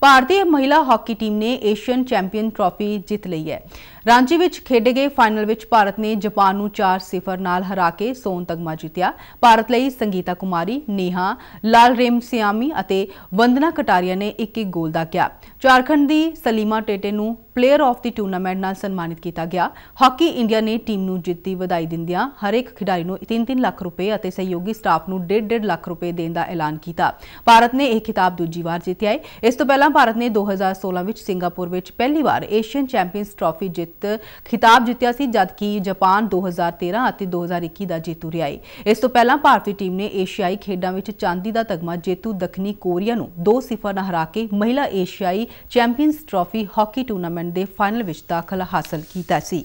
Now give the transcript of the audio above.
ਭਾਰਤੀ ਮਹਿਲਾ hockey team ਨੇ Asian champion trophy ਜਿੱਤ ਲਈ ਹੈ ਰਾਂਚੀ ਵਿੱਚ ਖੇਡੇ ਗਏ ਫਾਈਨਲ ਵਿੱਚ ਭਾਰਤ ਨੇ ਜਾਪਾਨ ਨੂੰ 4-0 ਨਾਲ ਹਰਾ ਕੇ ਸੋਨ ਤਗਮਾ ਜਿੱਤਿਆ ਭਾਰਤ ਲਈ ਸੰਗੀਤਾ ਕੁਮਾਰੀ ਨੀਹਾ ਲਾਲ ਰੇਮ ਸਿਆਮੀ ਅਤੇ ਵੰਦਨਾ ਕਟਾਰੀਆ ਨੇ 1-1 ਗੋਲ ਦਾਗਿਆ ਝਾਰਖੰਡ ਦੀ ਸਲੀਮਾ ਟੇਟੇ ਨੂੰ ਪਲੇਅਰ ਆਫ ਦੀ ਟੂਰਨਾਮੈਂਟ ਨਾਲ ਸਨਮਾਨਿਤ ਕੀਤਾ ਗਿਆ ਹਾਕੀ ਇੰਡੀਆ ਨੇ ਟੀਮ ਨੂੰ ਜਿੱਤ ਦੀ ਵਧਾਈ ਦਿੰਦਿਆਂ ਹਰੇਕ ਖਿਡਾਰੀ ਨੂੰ 3-3 ਲੱਖ ਰੁਪਏ ਅਤੇ ਸਹਿਯੋਗੀ ਸਟਾਫ ਨੂੰ 1.5 ਲੱਖ ਰੁਪਏ ਦੇਣ ਦਾ ਐਲਾਨ ਕੀਤਾ ਭਾਰਤ ਨੇ ਇਹ ਖਿਤਾਬ ਦੂਜੀ ਵਾਰ ਜਿੱਤਿਆ ਹੈ ਇਸ ਤੋਂ ਪਹਿਲਾਂ ਭਾਰਤ ਨੇ 2016 ਵਿੱਚ ਸਿੰਗਾਪੁਰ ਵਿੱਚ ਪਹਿਲੀ ਵਾਰ ਏਸ਼ੀਅਨ ਚੈਂਪੀਅਨਸ ਟਰਾਫੀ ਜਿੱਤ ਖਿਤਾਬ ਜਿੱਤਿਆ ਸੀ ਜਦਕਿ ਜਾਪਾਨ 2013 ਅਤੇ 2021 ਦਾ ਜੇਤੂ ਰਿਹਾ ਹੈ ਇਸ ਤੋਂ ਪਹਿਲਾਂ ਭਾਰਤੀ ਟੀਮ ਨੇ ਏਸ਼ੀਆਈ ਖੇਡਾਂ ਵਿੱਚ ਚਾਂਦੀ ਦਾ ਤਗਮਾ ਜੇਤੂ ਦੱਖਣੀ ਕੋਰੀਆ ਨੂੰ 2-0 ਨਾਲ ਹਰਾ ਕੇ ਮਹਿਲਾ ਏਸ਼ੀਆਈ ਚੈਂਪੀਅਨਸ ਟਰਾਫੀ ਹਾਕੀ ਟੂਰਨਾਮੈਂਟ ਦੇ ਫਾਈਨਲ ਵਿੱਚ ਦਾਖਲਾ ਹਾਸਲ ਕੀਤਾ ਸੀ